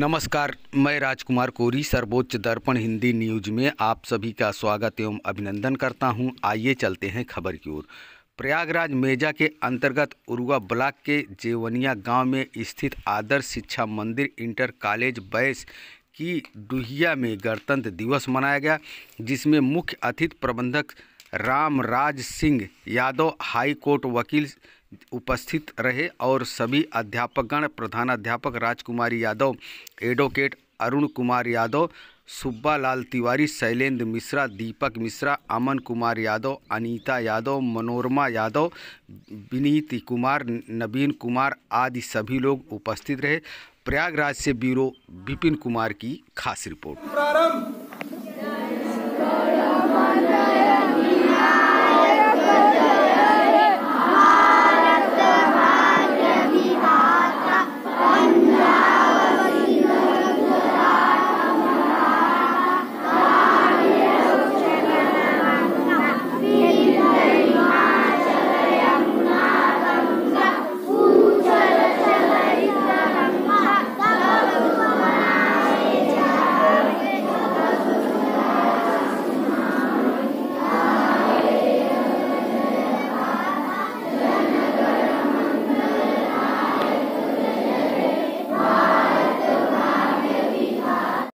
नमस्कार मैं राजकुमार कोरी सर्वोच्च दर्पण हिंदी न्यूज में आप सभी का स्वागत एवं अभिनंदन करता हूं आइए चलते हैं खबर की ओर प्रयागराज मेजा के अंतर्गत उरुआ ब्लॉक के जेवनिया गांव में स्थित आदर्श शिक्षा मंदिर इंटर कॉलेज बैस की डुहिया में गणतंत्र दिवस मनाया गया जिसमें मुख्य अतिथि प्रबंधक रामराज सिंह यादव हाई कोर्ट वकील उपस्थित रहे और सभी अध्यापकगण प्रधानाध्यापक राजकुमारी यादव एडवोकेट अरुण कुमार यादव सुब्बा लाल तिवारी शैलेंद्र मिश्रा दीपक मिश्रा अमन कुमार यादव अनीता यादव मनोरमा यादव विनीत कुमार नवीन कुमार आदि सभी लोग उपस्थित रहे प्रयागराज से ब्यूरो विपिन कुमार की खास रिपोर्ट